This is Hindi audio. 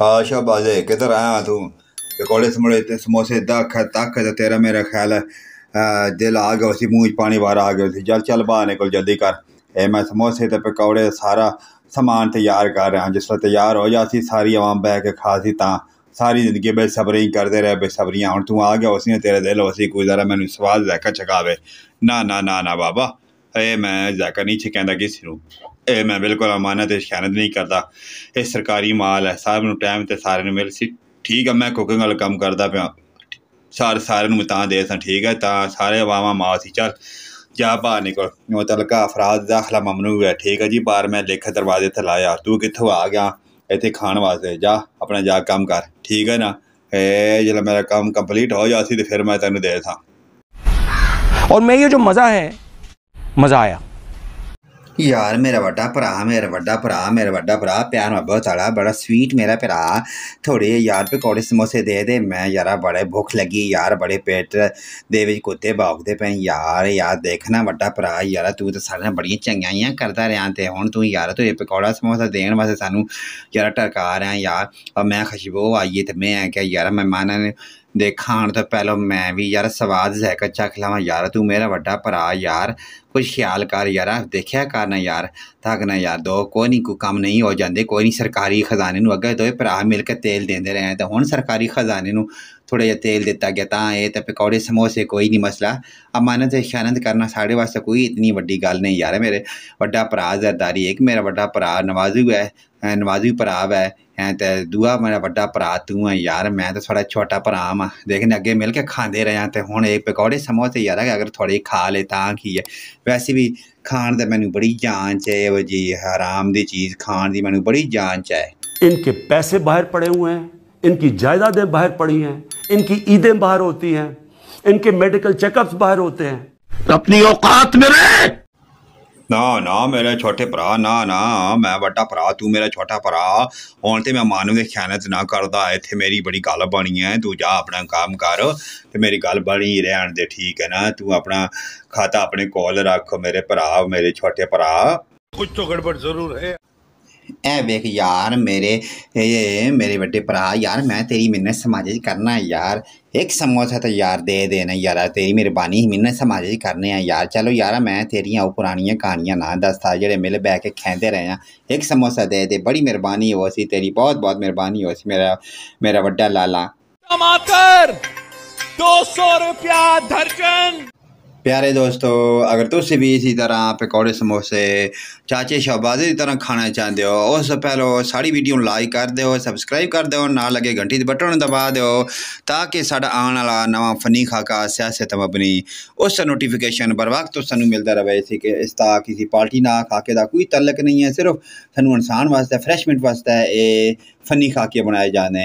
हा बाजे किधर आया तू पकौड़े समोड़े समोसे दख तख तो तेरा मेरा ख्याल है दिल आ गया उसी मुँह पानी बाहर आ गया उसी चल चल बहाने को जल्दी कर ए मैं समोसे तो पकौड़े सारा समान तैयार कर रहा जिस तैयार हो जाती सारी आवाम बह के सी तो सारी जिंदगी बेसबरी करते रहे बेसबरियाँ हूँ तू आ गया उसने तेरा दिल उसी कोई जरा मैंने सवाल लैके चका ना ना ना ना बाबा ਇਹ ਮੈਂ ਜ਼ਾਇਕਾ ਨਹੀਂ ਛਕੈਂਦਾ ਕਿਸੇ ਨੂੰ ਇਹ ਮੈਂ ਬਿਲਕੁਲ ਅਮਾਨਤ ਤੇ ਖਿਆਨਤ ਨਹੀਂ ਕਰਦਾ ਇਹ ਸਰਕਾਰੀ ਮਾਲ ਹੈ ਸਾਹਿਬ ਨੂੰ ਟਾਈਮ ਤੇ ਸਾਰੇ ਨੂੰ ਮਿਲ ਸੀ ਠੀਕ ਹੈ ਮੈਂ ਕੁਕਿੰਗ ਵਾਲਾ ਕੰਮ ਕਰਦਾ ਪਿਆ ਸਾਰੇ ਸਾਰਿਆਂ ਨੂੰ ਤਾਂ ਦੇ ਸਾਂ ਠੀਕ ਹੈ ਤਾਂ ਸਾਰੇ ਆਵਾਵਾਂ ਮਾਂ ਸੀ ਚੱਲ ਜਾ ਬਾਹਰ ਨਿਕਲ ਮੁਤਲਕਾ ਅਫਰਾਦ ਦਾਖਲਾ ਮਮਨੂ ਹੈ ਠੀਕ ਹੈ ਜੀ ਬਾਹਰ ਮੈਂ ਲਿਖ ਦਰਵਾਜ਼ੇ ਤੇ ਲਾਇਆ ਤੂੰ ਕਿੱਥੋਂ ਆ ਗਿਆ ਇੱਥੇ ਖਾਣ ਵਾਸਤੇ ਜਾ ਆਪਣਾ ਜਾ ਕੰਮ ਕਰ ਠੀਕ ਹੈ ਨਾ ਇਹ ਜਦੋਂ ਮੇਰਾ ਕੰਮ ਕੰਪਲੀਟ ਹੋ ਜਾਸੀ ਤੇ ਫਿਰ ਮੈਂ ਤੈਨੂੰ ਦੇ ਸਾਂ और मैं ये जो मज़ा है मज़ा आया यार मेरा बड़ा भरा मेरा बड़ा भरा मेरा बड़ा भरा प्यार मोहब्बत आह्ला बड़ा स्वीट मेरा भरा थोड़े यार पकौड़े समोसे दे दे मैं यार बड़े भुख लगी यार बड़े पेट दे बिच कुत्ते भौंकदे पे यार यार देखना बड़ा भरा यार तू तो सारे बड़ी चंगाइयां करता रहा तो हूँ तू यार तू पकौड़ा समोसा देन वास्ते सानू यार टरका रहा यार और मैं खुशबू आई तो मैं क्या यार मेहमाना ने दे तो पहले मैं भी यार स्वाद जैकर चा अच्छा खिलावा यार तू मेरा व्डा भरा यार कुछ ख्याल कर यार देखा कर ना यार थकना यार दो कोई नहीं कोई कम नहीं हो जाते कोई नहीं सरकारी खजाने अगे दो भरा मिलकर तेल देंदे रहे तो हूँ सरकारी खजाने थोड़ा जहा तेल दिता गया तो ये तो पकौड़े समोसे कोई नहीं मसला अमानत शानंद करना साढ़े वास्ते कोई इतनी वीड्डी गल नहीं यार मेरे व्डा भरा जरदारी एक मेरा व्डा भरा नवाजू है नवाजू भरा वै हैं ते दूआ मेरा बड्डा भ्राऽ तूं ऐ यार मैं तो थोड़ा छोटा भरा आं देखने अगे मिल के रहे रहेआं ते हून एह् पकौड़े समोसे यार अगर थोह्ड़े खा ले तां की ऐ वैसे भी खान ते मैनू बड़ी जांच ऐ जी हराम दी चीज़ खान की मैनू बड़ी जाँच है इनके पैसे बाहर पड़े हुए हैं इनकी जायदादें बाहर पड़ी हैं इनकी ईदें बाहर होती हैं इनके मेडिकल चेकअप्स बाहर होते हैं अपनी औकात में रहे ਨਾ ਨਾ ਮੇਰੇ ਛੋਟੇ ਭਰਾ ਨਾ ਨਾ ਮੈਂ ਵੱਡਾ ਭਰਾ ਤੂੰ ਮੇਰਾ ਛੋਟਾ ਭਰਾ ਹੁਣ ਤੇ ਮੈਂ ਮਾਨੂ ਦੇ ਖਿਆਨਤ ਨਾ ਕਰਦਾ ਇੱਥੇ ਮੇਰੀ ਬੜੀ ਗੱਲ ਬਣੀ ਹੈ ਤੂੰ ਜਾ ਆਪਣਾ ਕੰਮ ਕਰ ਤੇ ਮੇਰੀ ਗੱਲ ਬਣੀ ਰਹਿਣ ਦੇ ਠੀਕ ਹੈ ਨਾ ਤੂੰ ਆਪਣਾ ਖਾਤਾ ਆਪਣੇ ਕੋਲ ਰੱਖ ਮੇਰੇ ਭਰਾ ਮੇਰੇ ਛੋਟੇ ਭਰਾ ਕੁਝ ਤੋਂ ਗੜਬੜ ਜ਼ਰੂਰ ਹੈ ऐ वेख यार मेरे ए, मेरे बड़े भ्रा यार मैं तेरी मेरे समाज करना है यार एक समोसा तो यार दे देना यार तेरी मेहरबानी मेरे समाज करने हैं यार चलो यार मैं तेरिया पुरानिया कहानियां ना दसता जेडे मिल बह के खेंदे रहे हैं एक समोसा दे दे बड़ी मेहरबानी हो सी तेरी बहुत बहुत मेहरबानी हो सी मेरा मेरा व्डा लाला दो सौ रुपया धर्जन प्यारे दोस्तों अगर तुम भी इसी तरह पकौड़े समोसे चाचे शहबाजे की तरह खाना चाहते हो उस पहले सारी वीडियो लाइक कर दो सबसक्राइब कर दो ना लगे घंटी के बटन दबा दो ताकि साढ़ा आने वाला नवा फनी खाका सियासत मबनी उस नोटिफिकेशन बर वक्त सू मिलता रहे इसी कि इसका किसी पार्टी ना खाके का कोई तलक नहीं है सिर्फ सू इंसान वास्तव फ्रैशमेंट वास्तव ये फनी खाके बनाए जाने